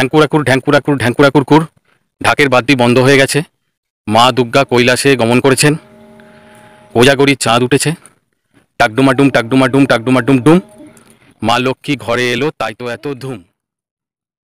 ঢ্যাঙ্কুরাকুর ঢ্যাঙ্কুরাকুর ঢ্যাঙ্কুরাকুরকুর ঢাকের বাদ্যি বন্ধ হয়ে গেছে মা দুর্গা কৈলাসে গমন করেছেন কোজাগরির চাঁদ উঠেছে টাকডুমাডুম টাকডুমাডুম টাকডুমাডুম ডুম মা লক্ষ্মী ঘরে এলো তাই তো এত ধুম